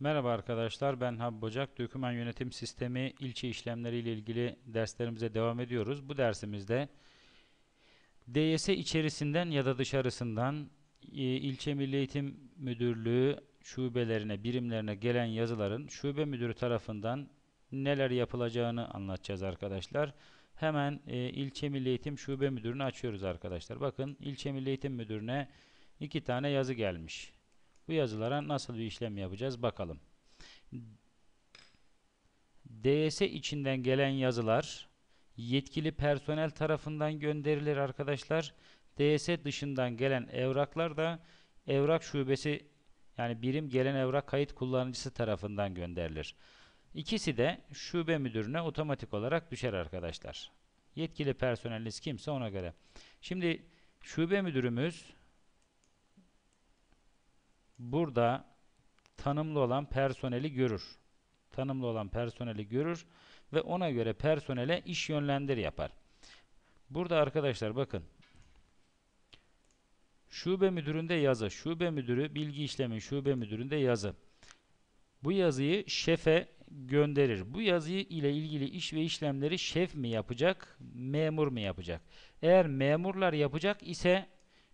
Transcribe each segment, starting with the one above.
Merhaba arkadaşlar ben Hab Bocak. Döküman yönetim sistemi ilçe işlemleri ile ilgili derslerimize devam ediyoruz. Bu dersimizde DYS içerisinden ya da dışarısından e, ilçe Milli Eğitim Müdürlüğü şubelerine, birimlerine gelen yazıların şube müdürü tarafından neler yapılacağını anlatacağız arkadaşlar. Hemen e, ilçe Milli Eğitim Şube Müdürünü açıyoruz arkadaşlar. Bakın ilçe Milli Eğitim Müdürüne iki tane yazı gelmiş. Bu yazılara nasıl bir işlem yapacağız bakalım. DS içinden gelen yazılar yetkili personel tarafından gönderilir arkadaşlar. DS dışından gelen evraklar da evrak şubesi yani birim gelen evrak kayıt kullanıcısı tarafından gönderilir. İkisi de şube müdürüne otomatik olarak düşer arkadaşlar. Yetkili personeliniz kimse ona göre. Şimdi şube müdürümüz burada tanımlı olan personeli görür. Tanımlı olan personeli görür ve ona göre personele iş yönlendir yapar. Burada arkadaşlar bakın. Şube müdüründe yazı. Şube müdürü bilgi işlemi şube müdüründe yazı. Bu yazıyı şefe gönderir. Bu yazıyı ile ilgili iş ve işlemleri şef mi yapacak, memur mu yapacak? Eğer memurlar yapacak ise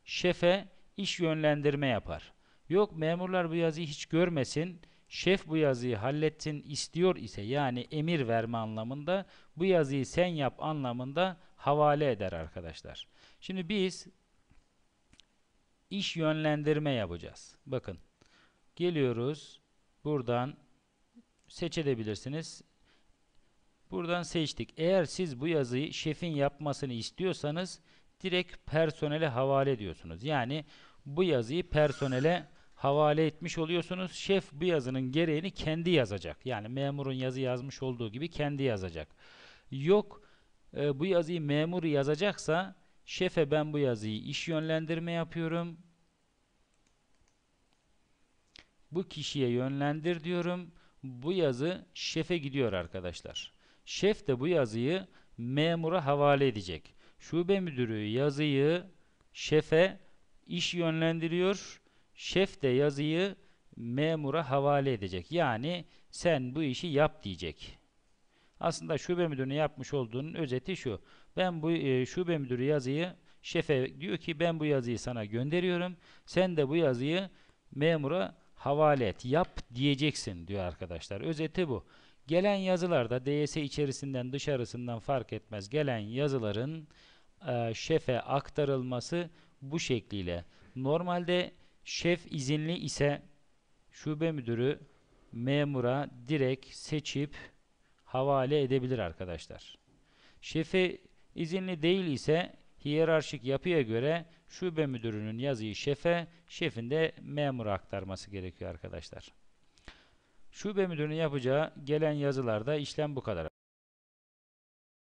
şefe iş yönlendirme yapar. Yok memurlar bu yazıyı hiç görmesin, şef bu yazıyı halletsin istiyor ise yani emir verme anlamında bu yazıyı sen yap anlamında havale eder arkadaşlar. Şimdi biz iş yönlendirme yapacağız. Bakın geliyoruz buradan seçebilirsiniz. Buradan seçtik. Eğer siz bu yazıyı şefin yapmasını istiyorsanız direkt personele havale ediyorsunuz. Yani bu yazıyı personele havale etmiş oluyorsunuz. Şef bu yazının gereğini kendi yazacak. Yani memurun yazı yazmış olduğu gibi kendi yazacak. Yok e, bu yazıyı memur yazacaksa şefe ben bu yazıyı iş yönlendirme yapıyorum. Bu kişiye yönlendir diyorum. Bu yazı şefe gidiyor arkadaşlar. Şef de bu yazıyı memura havale edecek. Şube müdürü yazıyı şefe iş yönlendiriyor Şef de yazıyı memura havale edecek. Yani sen bu işi yap diyecek. Aslında şube müdürünün yapmış olduğunun özeti şu. Ben bu e, şube müdürü yazıyı şefe diyor ki ben bu yazıyı sana gönderiyorum. Sen de bu yazıyı memura havale et. Yap diyeceksin diyor arkadaşlar. Özeti bu. Gelen yazılarda DS içerisinden dışarısından fark etmez. Gelen yazıların e, şefe aktarılması bu şekliyle. Normalde Şef izinli ise şube müdürü memura direkt seçip havale edebilir arkadaşlar. Şefe izinli değil ise hiyerarşik yapıya göre şube müdürünün yazıyı şefe, şefin de memura aktarması gerekiyor arkadaşlar. Şube müdürünün yapacağı gelen yazılarda işlem bu kadar.